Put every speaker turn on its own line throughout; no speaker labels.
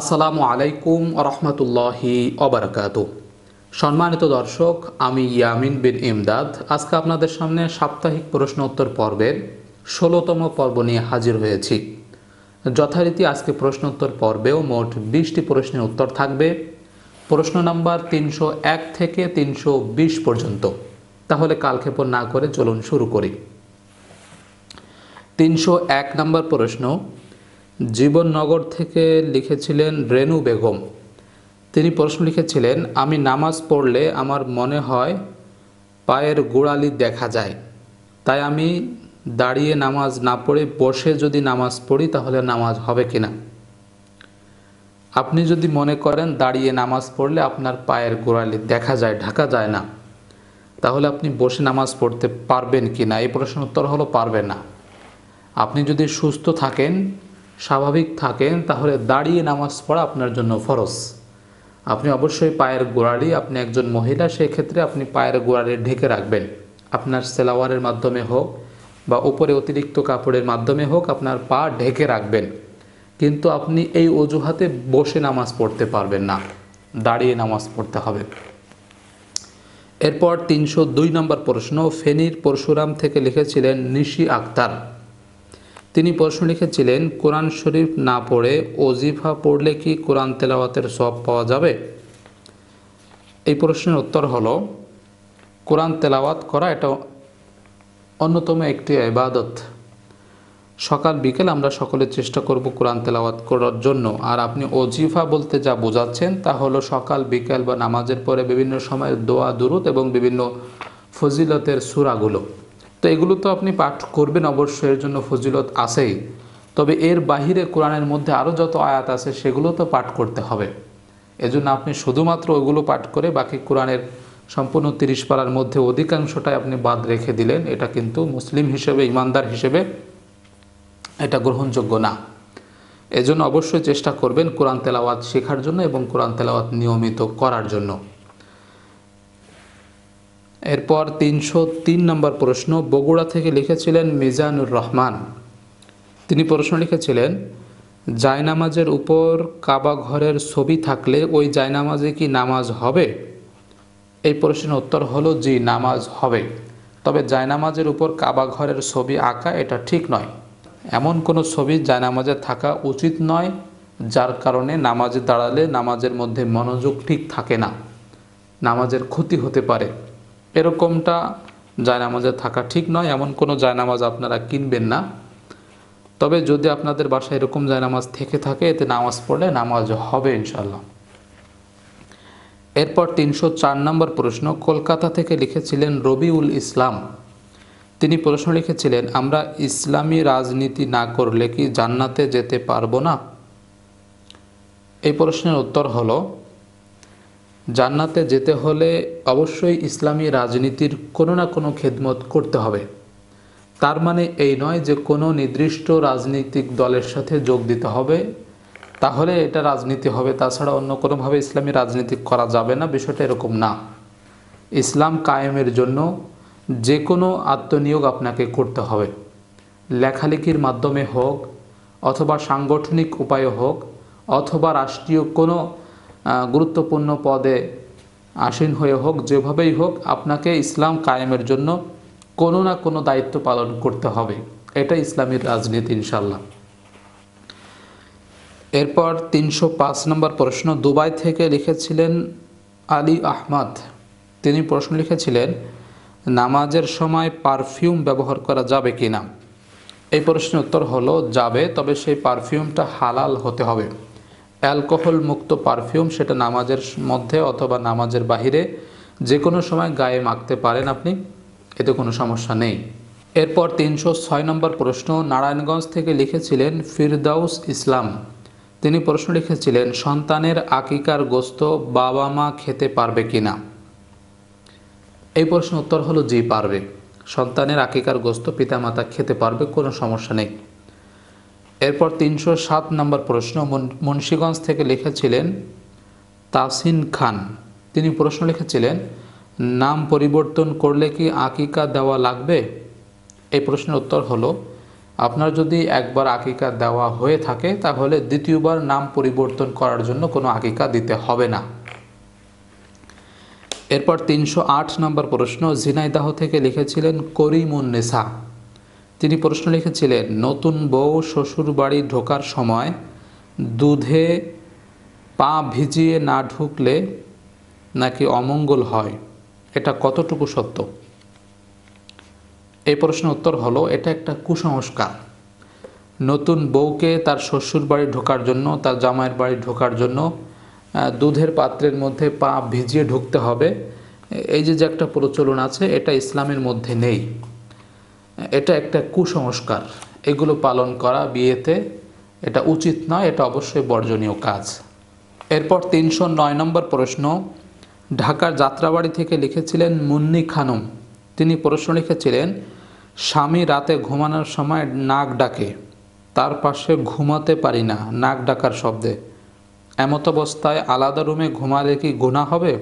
আসসালামু আলাইকুম রহমতুল্লাহি অবরাকাত সম্মানিত দর্শক আমি ইয়ামিন বিন ইমদাদ আজকে আপনাদের সামনে সাপ্তাহিক প্রশ্ন উত্তর পর্বের ষোলোতম পর্ব নিয়ে হাজির হয়েছি যথারীতি আজকে প্রশ্ন উত্তর পর্বেও মোট বিশটি প্রশ্নের উত্তর থাকবে প্রশ্ন নাম্বার তিনশো এক থেকে তিনশো বিশ পর্যন্ত তাহলে কালক্ষেপণ না করে চলুন শুরু করি তিনশো এক নম্বর প্রশ্ন জীবননগর থেকে লিখেছিলেন রেনু বেগম তিনি প্রশ্ন লিখেছিলেন আমি নামাজ পড়লে আমার মনে হয় পায়ের গোড়ালি দেখা যায় তাই আমি দাঁড়িয়ে নামাজ না পড়ে বসে যদি নামাজ পড়ি তাহলে নামাজ হবে কি না আপনি যদি মনে করেন দাঁড়িয়ে নামাজ পড়লে আপনার পায়ের গোড়ালি দেখা যায় ঢাকা যায় না তাহলে আপনি বসে নামাজ পড়তে পারবেন কি না এই প্রশ্নের উত্তর হলো পারবে না আপনি যদি সুস্থ থাকেন স্বাভাবিক থাকেন তাহলে দাঁড়িয়ে নামাজ পড়া আপনার জন্য ফরজ আপনি অবশ্যই পায়ের গোড়ালি আপনি একজন মহিলা সেক্ষেত্রে আপনি পায়ের গোড়ালি ঢেকে রাখবেন আপনার সেলাওয়ারের মাধ্যমে হোক বা উপরে অতিরিক্ত কাপড়ের মাধ্যমে হোক আপনার পা ঢেকে রাখবেন কিন্তু আপনি এই অজুহাতে বসে নামাজ পড়তে পারবেন না দাঁড়িয়ে নামাজ পড়তে হবে এরপর তিনশো দুই নম্বর প্রশ্ন ফেনীর পরশুরাম থেকে লিখেছিলেন নিশি আক্তার তিনি প্রশ্ন লিখেছিলেন কোরআন শরীফ না পড়ে ওজিফা পড়লে কি কোরআন তেলাওয়াতের সব পাওয়া যাবে এই প্রশ্নের উত্তর হল কোরআন তেলাওয়াত করা এটা অন্যতম একটি ইবাদত সকাল বিকেল আমরা সকলে চেষ্টা করব কোরআন তেলাওয়াত করার জন্য আর আপনি ওজিফা বলতে যা বোঝাচ্ছেন তা হলো সকাল বিকেল বা নামাজের পরে বিভিন্ন সময় দোয়া দুরুত এবং বিভিন্ন ফজিলতের সুরাগুলো তো এগুলো তো আপনি পাঠ করবেন অবশ্যই এর জন্য ফজিলত আছেই তবে এর বাহিরে কোরআনের মধ্যে আরও যত আয়াত আছে সেগুলো তো পাঠ করতে হবে এজন্য আপনি শুধুমাত্র ওগুলো পাঠ করে বাকি কোরআনের সম্পূর্ণ তিরিশ পাড়ার মধ্যে অধিকাংশটাই আপনি বাদ রেখে দিলেন এটা কিন্তু মুসলিম হিসেবে ইমানদার হিসেবে এটা গ্রহণযোগ্য না এজন্য অবশ্যই চেষ্টা করবেন কোরআন তেলাওয়াত শেখার জন্য এবং কোরআন তেলাওয়াত নিয়মিত করার জন্য এরপর তিনশো তিন নম্বর প্রশ্ন বগুড়া থেকে লিখেছিলেন মিজানুর রহমান তিনি প্রশ্ন লিখেছিলেন জায়নামাজের উপর কাবা ঘরের ছবি থাকলে ওই জায়নামাজে কি নামাজ হবে এই প্রশ্নের উত্তর হলো জি নামাজ হবে তবে জায়নামাজের উপর কাবা ঘরের ছবি আঁকা এটা ঠিক নয় এমন কোনো ছবি জায়নামাজে থাকা উচিত নয় যার কারণে নামাজে দাঁড়ালে নামাজের মধ্যে মনোযোগ ঠিক থাকে না নামাজের ক্ষতি হতে পারে এরকমটা জায়নামাজে থাকা ঠিক নয় এমন কোনো জায়নামাজ আপনারা কিনবেন না তবে যদি আপনাদের বাসায় এরকম জায়নামাজ থেকে থাকে এতে নামাজ পড়লে নামাজ হবে ইনশাল্লাহ এরপর তিনশো চার নম্বর প্রশ্ন কলকাতা থেকে লিখেছিলেন রবিউল ইসলাম তিনি প্রশ্ন লিখেছিলেন আমরা ইসলামী রাজনীতি না করলে কি জান্নাতে যেতে পারবো না এই প্রশ্নের উত্তর হলো জান্নাতে যেতে হলে অবশ্যই ইসলামী রাজনীতির কোনো না কোনো খেদমত করতে হবে তার মানে এই নয় যে কোনো নির্দিষ্ট রাজনৈতিক দলের সাথে যোগ দিতে হবে তাহলে এটা রাজনীতি হবে তাছাড়া অন্য কোনোভাবে ইসলামী রাজনীতি করা যাবে না বিষয়টা এরকম না ইসলাম কায়েমের জন্য যে কোনো আত্মনিয়োগ আপনাকে করতে হবে লেখালেখির মাধ্যমে হোক অথবা সাংগঠনিক উপায়ে হোক অথবা রাষ্ট্রীয় কোনো গুরুত্বপূর্ণ পদে আসীন হয়ে হোক যেভাবেই হোক আপনাকে ইসলাম কায়েমের জন্য কোনো না কোনো দায়িত্ব পালন করতে হবে এটা ইসলামের রাজনীতি ইনশাল্লাহ এরপর তিনশো পাঁচ নম্বর প্রশ্ন দুবাই থেকে লিখেছিলেন আলী আহমদ তিনি প্রশ্ন লিখেছিলেন নামাজের সময় পারফিউম ব্যবহার করা যাবে কি না এই প্রশ্নের উত্তর হলো যাবে তবে সেই পারফিউমটা হালাল হতে হবে অ্যালকোহল মুক্ত পারফিউম সেটা নামাজের মধ্যে অথবা নামাজের বাহিরে যে কোনো সময় গায়ে মাখতে পারেন আপনি এতে কোনো সমস্যা নেই এরপর তিনশো ছয় নম্বর প্রশ্ন নারায়ণগঞ্জ থেকে লিখেছিলেন ফিরদাউস ইসলাম তিনি প্রশ্ন লিখেছিলেন সন্তানের আকিকার গোস্ত বাবা মা খেতে পারবে কি না এই প্রশ্ন উত্তর হলো জি পারবে সন্তানের আকিকার গোস্ত পিতামাতা খেতে পারবে কোনো সমস্যা নেই এরপর তিনশো সাত নম্বর প্রশ্ন মুন্সীগঞ্জ থেকে লিখেছিলেন তাসিন খান তিনি প্রশ্ন লিখেছিলেন নাম পরিবর্তন করলে কি আকিকা দেওয়া লাগবে এই প্রশ্নের উত্তর হলো আপনার যদি একবার আকিকা দেওয়া হয়ে থাকে তাহলে দ্বিতীয়বার নাম পরিবর্তন করার জন্য কোনো আকিকা দিতে হবে না এরপর তিনশো আট নম্বর প্রশ্ন ঝিনাইদাহ থেকে লিখেছিলেন করিমুন্নেসা তিনি প্রশ্ন লিখেছিলেন নতুন বউ শ্বশুর বাড়ি ঢোকার সময় দুধে পা ভিজিয়ে না ঢুকলে নাকি অমঙ্গল হয় এটা কতটুকু সত্য এই প্রশ্নের উত্তর হলো এটা একটা কুসংস্কার নতুন বউকে তার শ্বশুর বাড়ি ঢোকার জন্য তার জামাইয়ের বাড়ি ঢোকার জন্য দুধের পাত্রের মধ্যে পা ভিজিয়ে ঢুকতে হবে এই যে যে একটা প্রচলন আছে এটা ইসলামের মধ্যে নেই এটা একটা কুসংস্কার এগুলো পালন করা বিয়েতে এটা উচিত নয় এটা অবশ্যই বর্জনীয় কাজ এরপর তিনশো নয় নম্বর প্রশ্ন ঢাকার যাত্রাবাড়ি থেকে লিখেছিলেন মুন্নি খানম তিনি প্রশ্ন লিখেছিলেন স্বামী রাতে ঘুমানোর সময় নাক ডাকে তার পাশে ঘুমাতে পারি না নাক ডাকার শব্দে এমত অবস্থায় আলাদা রুমে ঘুমালে কি গুণা হবে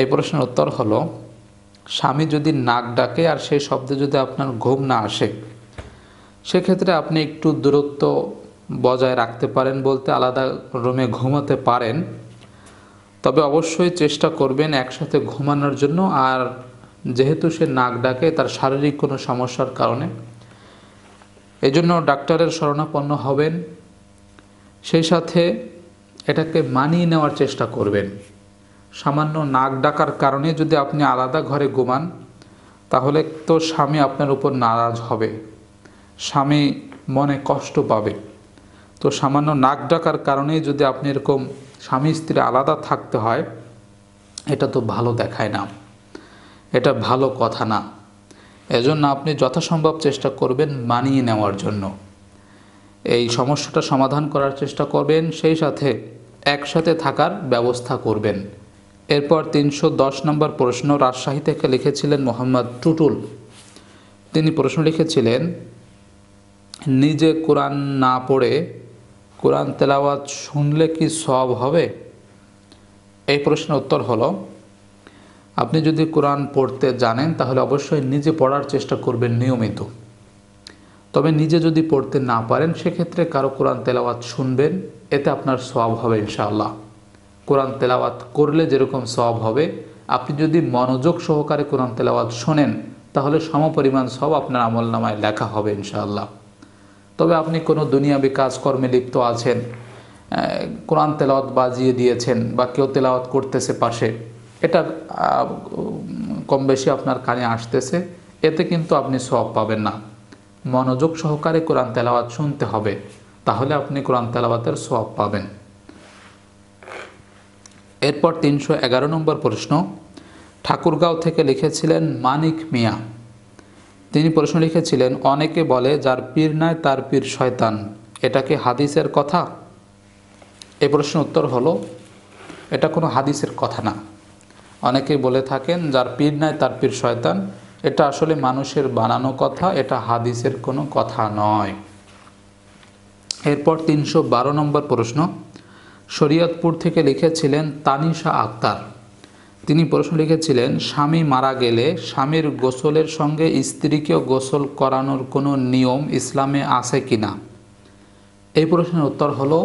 এই প্রশ্নের উত্তর হলো স্বামী যদি নাক ডাকে আর সেই শব্দে যদি আপনার ঘুম না আসে সেক্ষেত্রে আপনি একটু দূরত্ব বজায় রাখতে পারেন বলতে আলাদা রুমে ঘুমাতে পারেন তবে অবশ্যই চেষ্টা করবেন একসাথে ঘুমানোর জন্য আর যেহেতু সে নাক ডাকে তার শারীরিক কোনো সমস্যার কারণে এই জন্য ডাক্তারের শরণাপন্ন হবেন সেই সাথে এটাকে মানিয়ে নেওয়ার চেষ্টা করবেন সামান্য নাক ডাকার কারণে যদি আপনি আলাদা ঘরে ঘুমান তাহলে তো স্বামী আপনার উপর নারাজ হবে স্বামী মনে কষ্ট পাবে তো সামান্য নাক ডাকার কারণে যদি আপনি এরকম স্বামী স্ত্রী আলাদা থাকতে হয় এটা তো ভালো দেখায় না এটা ভালো কথা না এজন্য আপনি যথাসম্ভব চেষ্টা করবেন মানিয়ে নেওয়ার জন্য এই সমস্যাটা সমাধান করার চেষ্টা করবেন সেই সাথে একসাথে থাকার ব্যবস্থা করবেন এরপর তিনশো দশ নম্বর প্রশ্ন রাজশাহী থেকে লিখেছিলেন মোহাম্মদ টুটুল তিনি প্রশ্ন লিখেছিলেন নিজে কোরআন না পড়ে কোরআন তেলাওয়াত শুনলে কি সব হবে এই প্রশ্নের উত্তর হলো আপনি যদি কোরআন পড়তে জানেন তাহলে অবশ্যই নিজে পড়ার চেষ্টা করবেন নিয়মিত তবে নিজে যদি পড়তে না পারেন সেক্ষেত্রে কারো কোরআন তেলাওয়াত শুনবেন এতে আপনার সব হবে ইনশাআল্লাহ কোরআন তেলাওয়াত করলে যেরকম সব হবে আপনি যদি মনোযোগ সহকারে কোরআন তেলাওয়াত শোনেন তাহলে সমপরিমাণ সব আপনার আমল নামায় লেখা হবে ইনশাআল্লাহ তবে আপনি কোনো দুনিয়াবি কাজকর্মে লিপ্ত আছেন কোরআন তেলাওয়াত বাজিয়ে দিয়েছেন বা কেউ তেলাওয়াত করতেছে পাশে এটা কম বেশি আপনার কানে আসতেছে এতে কিন্তু আপনি সব পাবেন না মনোযোগ সহকারে কোরআন তেলাওয়াত শুনতে হবে তাহলে আপনি কোরআন তেলাওয়াতের সব পাবেন এরপর তিনশো এগারো নম্বর প্রশ্ন ঠাকুরগাঁও থেকে লিখেছিলেন মানিক মিয়া তিনি প্রশ্ন লিখেছিলেন অনেকে বলে যার পীর নাই তার পীর শয়তান এটা কি হাদিসের কথা এ প্রশ্ন উত্তর হলো এটা কোনো হাদিসের কথা না অনেকে বলে থাকেন যার পীর নাই তার পীর শয়তান এটা আসলে মানুষের বানানো কথা এটা হাদিসের কোনো কথা নয় এরপর তিনশো বারো নম্বর প্রশ্ন শরীয়তপুর থেকে লিখেছিলেন তানিশা আক্তার তিনি প্রশ্ন লিখেছিলেন স্বামী মারা গেলে স্বামীর গোসলের সঙ্গে স্ত্রীকেও গোসল করানোর কোনো নিয়ম ইসলামে আছে কি না এই প্রশ্নের উত্তর হলো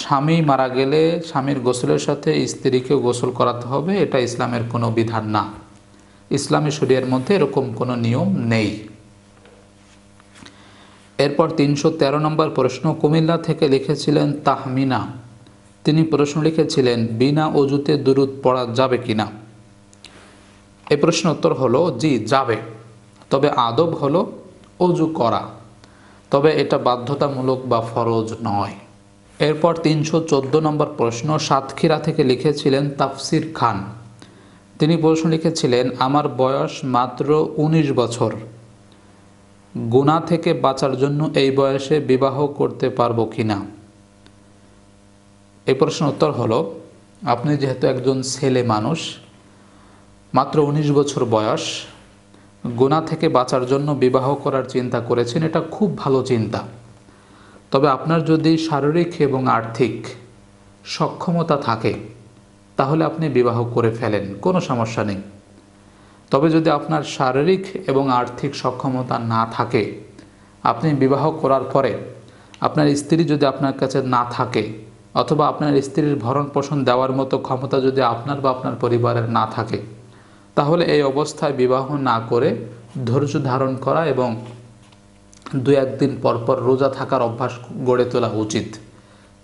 স্বামী মারা গেলে স্বামীর গোসলের সাথে স্ত্রীকেও গোসল করাতে হবে এটা ইসলামের কোনো বিধান না ইসলামী শরীয়ের মধ্যে এরকম কোনো নিয়ম নেই এরপর তিনশো তেরো নম্বর প্রশ্ন কুমিল্লা থেকে লিখেছিলেন তাহমিনা তিনি প্রশ্ন লিখেছিলেন বিনা অজুতে দুরুদ পড়া যাবে কি না এই প্রশ্ন উত্তর হলো জি যাবে তবে আদব হলো অজু করা তবে এটা বাধ্যতামূলক বা ফরজ নয় এরপর তিনশো চোদ্দো নম্বর প্রশ্ন সাতক্ষীরা থেকে লিখেছিলেন তাফসির খান তিনি প্রশ্ন লিখেছিলেন আমার বয়স মাত্র ১৯ বছর গুণা থেকে বাঁচার জন্য এই বয়সে বিবাহ করতে পারবো কি না এই প্রশ্নের উত্তর হলো আপনি যেহেতু একজন ছেলে মানুষ মাত্র ১৯ বছর বয়স গোনা থেকে বাঁচার জন্য বিবাহ করার চিন্তা করেছেন এটা খুব ভালো চিন্তা তবে আপনার যদি শারীরিক এবং আর্থিক সক্ষমতা থাকে তাহলে আপনি বিবাহ করে ফেলেন কোনো সমস্যা নেই তবে যদি আপনার শারীরিক এবং আর্থিক সক্ষমতা না থাকে আপনি বিবাহ করার পরে আপনার স্ত্রী যদি আপনার কাছে না থাকে অথবা আপনার স্ত্রীর ভরণ পোষণ দেওয়ার মতো ক্ষমতা যদি আপনার বা আপনার পরিবারের না থাকে তাহলে এই অবস্থায় বিবাহ না করে ধৈর্য ধারণ করা এবং দু একদিন পরপর রোজা থাকার অভ্যাস গড়ে তোলা উচিত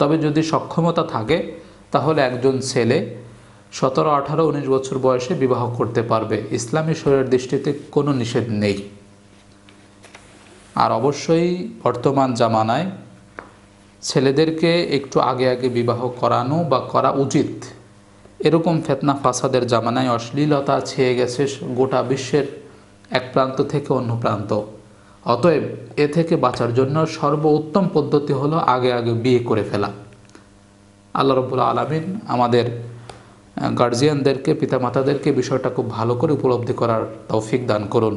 তবে যদি সক্ষমতা থাকে তাহলে একজন ছেলে সতেরো আঠারো উনিশ বছর বয়সে বিবাহ করতে পারবে ইসলামী শরীরের দৃষ্টিতে কোনো নিষেধ নেই আর অবশ্যই বর্তমান জামানায় ছেলেদেরকে একটু আগে আগে বিবাহ করানো বা করা উচিত এরকম ফেতনা ফাসাদের জামানায় অশ্লীলতা ছেয়ে গেছে গোটা বিশ্বের এক প্রান্ত থেকে অন্য প্রান্ত অতএব এ থেকে বাঁচার জন্য সর্বোত্তম পদ্ধতি হলো আগে আগে বিয়ে করে ফেলা আল্লাহ রবুল আলমিন আমাদের গার্জিয়ানদেরকে পিতামাতাদেরকে বিষয়টা খুব ভালো করে উপলব্ধি করার তৌফিক দান করুন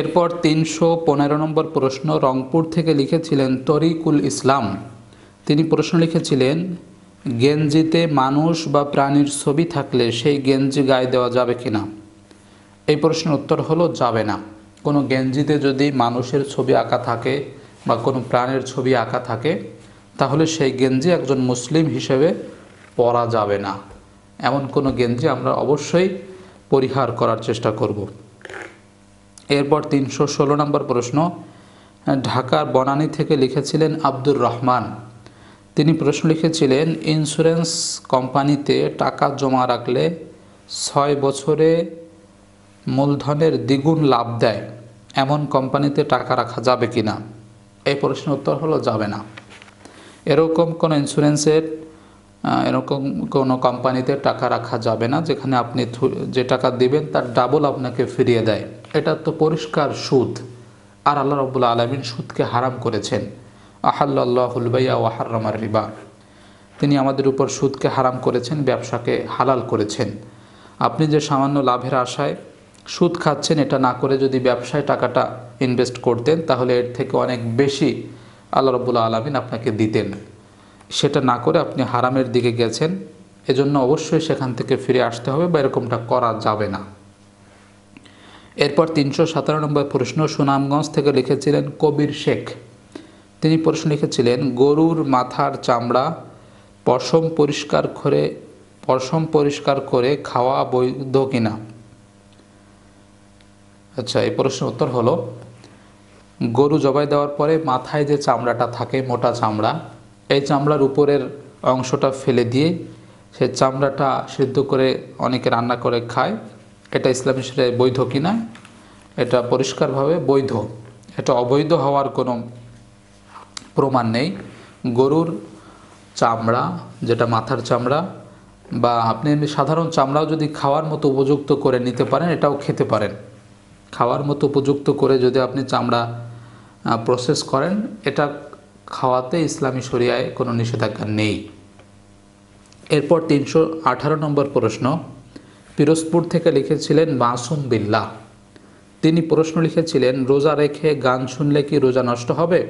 এরপর তিনশো পনেরো নম্বর প্রশ্ন রংপুর থেকে লিখেছিলেন তরিকুল ইসলাম তিনি প্রশ্ন লিখেছিলেন গেঞ্জিতে মানুষ বা প্রাণীর ছবি থাকলে সেই গেঞ্জি গায়ে দেওয়া যাবে কি না এই প্রশ্নের উত্তর হলো যাবে না কোনো গেঞ্জিতে যদি মানুষের ছবি আঁকা থাকে বা কোনো প্রাণের ছবি আঁকা থাকে তাহলে সেই গেঞ্জি একজন মুসলিম হিসেবে পরা যাবে না এমন কোনো গেঞ্জি আমরা অবশ্যই পরিহার করার চেষ্টা করব এরপর তিনশো ষোলো নম্বর প্রশ্ন ঢাকার বনানী থেকে লিখেছিলেন আব্দুর রহমান তিনি প্রশ্ন লিখেছিলেন ইন্স্যুরেন্স কোম্পানিতে টাকা জমা রাখলে ছয় বছরে মূলধনের দ্বিগুণ লাভ দেয় এমন কোম্পানিতে টাকা রাখা যাবে কি না এই প্রশ্নের উত্তর হলো যাবে না এরকম কোনো ইন্স্যুরেন্সের এরকম কোনো কোম্পানিতে টাকা রাখা যাবে না যেখানে আপনি যে টাকা দেবেন তার ডাবল আপনাকে ফিরিয়ে দেয় এটা তো পরিষ্কার সুদ আর আল্লাহ রবুল্লা আলমিন সুদকে হারাম করেছেন আহাল্লাহুল বাইয়া ও হার্রামার রিবা তিনি আমাদের উপর সুদকে হারাম করেছেন ব্যবসাকে হালাল করেছেন আপনি যে সামান্য লাভের আশায় সুদ খাচ্ছেন এটা না করে যদি ব্যবসায় টাকাটা ইনভেস্ট করতেন তাহলে এর থেকে অনেক বেশি আল্লাহ রবুল্লা আলমিন আপনাকে দিতেন সেটা না করে আপনি হারামের দিকে গেছেন এজন্য অবশ্যই সেখান থেকে ফিরে আসতে হবে বা এরকমটা করা যাবে না এরপর তিনশো সাতানব্বই নম্বর প্রশ্ন সুনামগঞ্জ থেকে লিখেছিলেন কবির শেখ তিনি প্রশ্ন লিখেছিলেন গরুর মাথার চামড়া পশম পরিষ্কার করে পশম পরিষ্কার করে খাওয়া বৈধ কিনা আচ্ছা এই প্রশ্নের উত্তর হলো গরু জবাই দেওয়ার পরে মাথায় যে চামড়াটা থাকে মোটা চামড়া এই চামড়ার উপরের অংশটা ফেলে দিয়ে সে চামড়াটা সিদ্ধ করে অনেকে রান্না করে খায় এটা ইসলামী বৈধ কিনা এটা পরিষ্কারভাবে বৈধ এটা অবৈধ হওয়ার কোনো প্রমাণ নেই গরুর চামড়া যেটা মাথার চামড়া বা আপনি এমনি সাধারণ চামড়াও যদি খাওয়ার মতো উপযুক্ত করে নিতে পারেন এটাও খেতে পারেন খাওয়ার মতো উপযুক্ত করে যদি আপনি চামড়া প্রসেস করেন এটা খাওয়াতে ইসলামী শরিয়ায় কোনো নিষেধাজ্ঞা নেই এরপর তিনশো আঠারো নম্বর প্রশ্ন পিরোজপুর থেকে লিখেছিলেন মাসুম বিল্লা তিনি প্রশ্ন লিখেছিলেন রোজা রেখে গান শুনলে কি রোজা নষ্ট হবে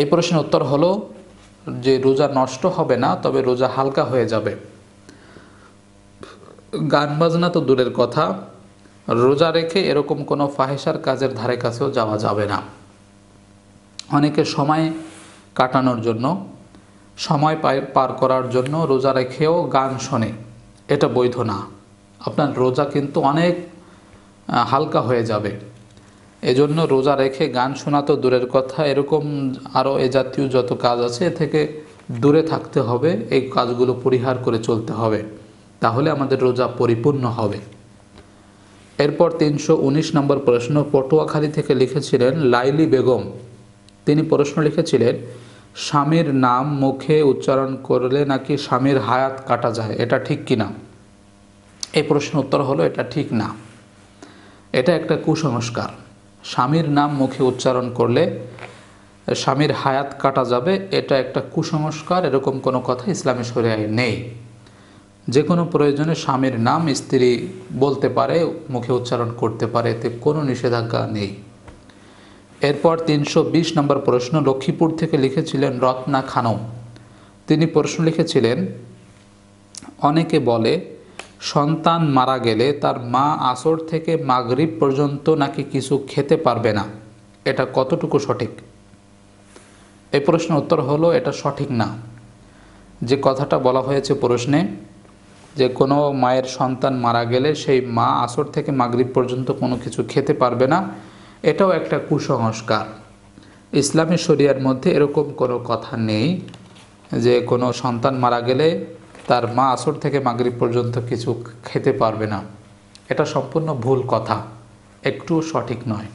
এই প্রশ্নের উত্তর হলো যে রোজা নষ্ট হবে না তবে রোজা হালকা হয়ে যাবে গান বাজনা তো দূরের কথা রোজা রেখে এরকম কোনো ফাহেসার কাজের ধারে কাছেও যাওয়া যাবে না অনেকে সময় কাটানোর জন্য সময় পার করার জন্য রোজা রেখেও গান শোনে এটা বৈধ না আপনার রোজা কিন্তু অনেক হালকা হয়ে যাবে এজন্য রোজা রেখে গান শোনা তো দূরের কথা এরকম আরও এ জাতীয় যত কাজ আছে এ থেকে দূরে থাকতে হবে এই কাজগুলো পরিহার করে চলতে হবে তাহলে আমাদের রোজা পরিপূর্ণ হবে এরপর তিনশো উনিশ নম্বর প্রশ্ন পটুয়াখালী থেকে লিখেছিলেন লাইলি বেগম তিনি প্রশ্ন লিখেছিলেন স্বামীর নাম মুখে উচ্চারণ করলে নাকি স্বামীর হায়াত কাটা যায় এটা ঠিক কি না এই প্রশ্ন উত্তর হলো এটা ঠিক না এটা একটা কুসংস্কার স্বামীর নাম মুখে উচ্চারণ করলে স্বামীর হায়াত কাটা যাবে এটা একটা কুসংস্কার এরকম কোনো কথা ইসলামী শরিয়ায় নেই যে কোনো প্রয়োজনে স্বামীর নাম স্ত্রী বলতে পারে মুখে উচ্চারণ করতে পারে এতে কোনো নিষেধাজ্ঞা নেই এরপর তিনশো বিশ নম্বর প্রশ্ন লক্ষ্মীপুর থেকে লিখেছিলেন রত্না খানম তিনি প্রশ্ন লিখেছিলেন অনেকে বলে সন্তান মারা গেলে তার মা আসর থেকে মাগরিব পর্যন্ত নাকি কিছু খেতে পারবে না এটা কতটুকু সঠিক এই প্রশ্নের উত্তর হলো এটা সঠিক না যে কথাটা বলা হয়েছে প্রশ্নে যে কোনো মায়ের সন্তান মারা গেলে সেই মা আসর থেকে মাগরিব পর্যন্ত কোনো কিছু খেতে পারবে না এটাও একটা কুসংস্কার ইসলামী শরিয়ার মধ্যে এরকম কোনো কথা নেই যে কোনো সন্তান মারা গেলে তার মা আসর থেকে মাগরিব পর্যন্ত কিছু খেতে পারবে না এটা সম্পূর্ণ ভুল কথা একটু সঠিক নয়